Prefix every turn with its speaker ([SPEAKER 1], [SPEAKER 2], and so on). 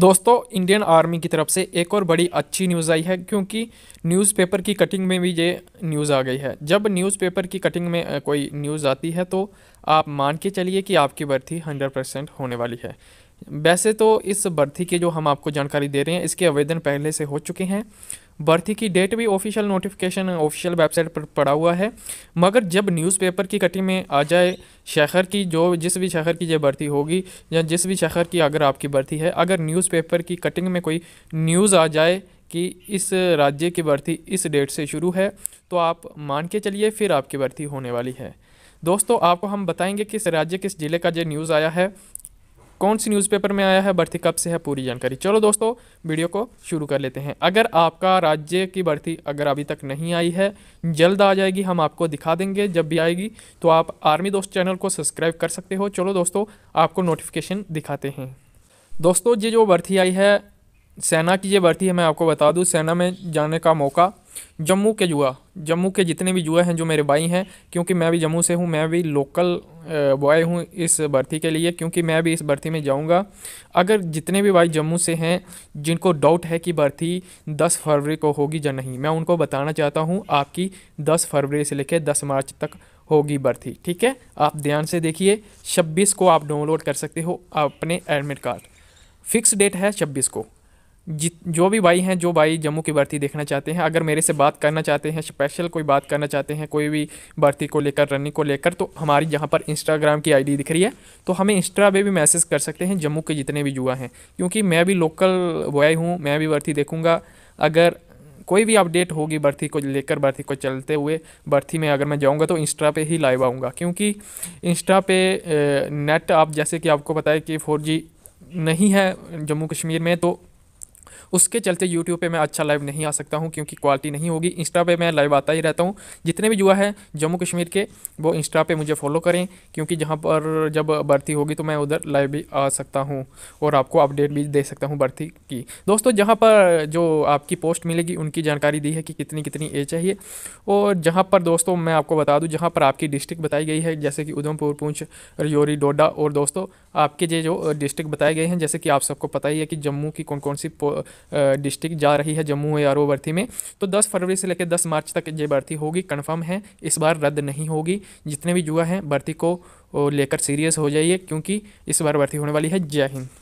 [SPEAKER 1] दोस्तों Indian army की तरफ से एक और बड़ी अच्छी न्यूज़ आई है क्योंकि न्यूज़पेपर की कटिंग में भी ये न्यूज़ आ गई है जब न्यूज़पेपर की कटिंग में कोई न्यूज़ आती है तो आप मान के चलिए कि आपकी भर्ती हंड्रेड परसेंट होने वाली है वैसे तो इस भर्ती की जो हम आपको जानकारी दे रहे हैं इसके आवेदन पहले से हो चुके हैं भर्ती की डेट भी ऑफिशियल नोटिफिकेशन ऑफिशियल वेबसाइट पर पड़ा हुआ है मगर जब न्यूज़पेपर की कटी में आ जाए शहर की जो जिस भी शहर की जो भर्ती होगी या जिस भी शहर की अगर आपकी भर्ती है अगर न्यूज़पेपर की कटिंग में कोई न्यूज़ आ जाए कि इस राज्य की भर्ती इस डेट से शुरू है तो आप मान के चलिए फिर आपकी भर्ती होने वाली है दोस्तों आपको हम बताएंगे किस राज्य किस ज़िले का जो न्यूज़ आया है कौन सी न्यूज़पेपर में आया है भर्ती कब से है पूरी जानकारी चलो दोस्तों वीडियो को शुरू कर लेते हैं अगर आपका राज्य की भर्ती अगर अभी तक नहीं आई है जल्द आ जाएगी हम आपको दिखा देंगे जब भी आएगी तो आप आर्मी दोस्त चैनल को सब्सक्राइब कर सकते हो चलो दोस्तों आपको नोटिफिकेशन दिखाते हैं दोस्तों ये जो भर्ती आई है सेना की ये भर्ती है मैं आपको बता दूँ सेना में जाने का मौका जम्मू के जुआ जम्मू के जितने भी जुआ हैं जो मेरे भाई हैं क्योंकि मैं भी जम्मू से हूँ मैं भी लोकल बॉय हूँ इस भर्ती के लिए क्योंकि मैं भी इस भर्ती में जाऊँगा अगर जितने भी भाई जम्मू से हैं जिनको डाउट है कि भर्ती दस फरवरी को होगी या नहीं मैं उनको बताना चाहता हूँ आपकी दस फरवरी से लेकर दस मार्च तक होगी भर्ती ठीक है आप ध्यान से देखिए छब्बीस को आप डाउनलोड कर सकते हो अपने एडमिट कार्ड फिक्स डेट है छब्बीस को जित जो भी भाई हैं जो भाई जम्मू की भर्ती देखना चाहते हैं अगर मेरे से बात करना चाहते हैं स्पेशल कोई बात करना चाहते हैं कोई भी भर्ती को लेकर रनिंग को लेकर तो हमारी यहाँ पर इंस्टाग्राम की आईडी दिख रही है तो हमें इंस्टा पे भी मैसेज कर सकते हैं जम्मू के जितने भी युवा हैं क्योंकि मैं भी लोकल बॉय हूँ मैं भी भर्ती देखूँगा अगर कोई भी अपडेट होगी भर्ती को लेकर भर्ती को चलते हुए भर्ती में अगर मैं जाऊंगा तो इंस्टा पे ही लाइव आऊँगा क्योंकि इंस्टा पे नेट आप जैसे कि आपको पता है कि फोर नहीं है जम्मू कश्मीर में तो उसके चलते यूट्यूब पर मैं अच्छा लाइव नहीं आ सकता हूँ क्योंकि क्वालिटी नहीं होगी इंस्टा पर मैं लाइव आता ही रहता हूँ जितने भी युवा हैं जम्मू कश्मीर के वो इंस्टा पर मुझे फॉलो करें क्योंकि जहाँ पर जब भर्ती होगी तो मैं उधर लाइव भी आ सकता हूँ और आपको अपडेट भी दे सकता हूँ भर्ती की दोस्तों जहाँ पर जो आपकी पोस्ट मिलेगी उनकी जानकारी दी है कि कितनी कितनी एज चाहिए और जहाँ पर दोस्तों मैं आपको बता दूँ जहाँ पर आपकी डिस्ट्रिक्ट बताई गई है जैसे कि उधमपुर पूंछ रियोरी डोडा और दोस्तों आपके जो डिस्ट्रिक्ट बताए गए हैं जैसे कि आप सबको पता ही है कि जम्मू की कौन कौन सी डिस्ट्रिक्ट जा रही है जम्मू या रो भर्ती में तो दस फरवरी से लेकर दस मार्च तक ये भर्ती होगी कन्फर्म है इस बार रद्द नहीं होगी जितने भी युवा हैं भर्ती को लेकर सीरियस हो जाइए क्योंकि इस बार भर्ती होने वाली है जय हिंद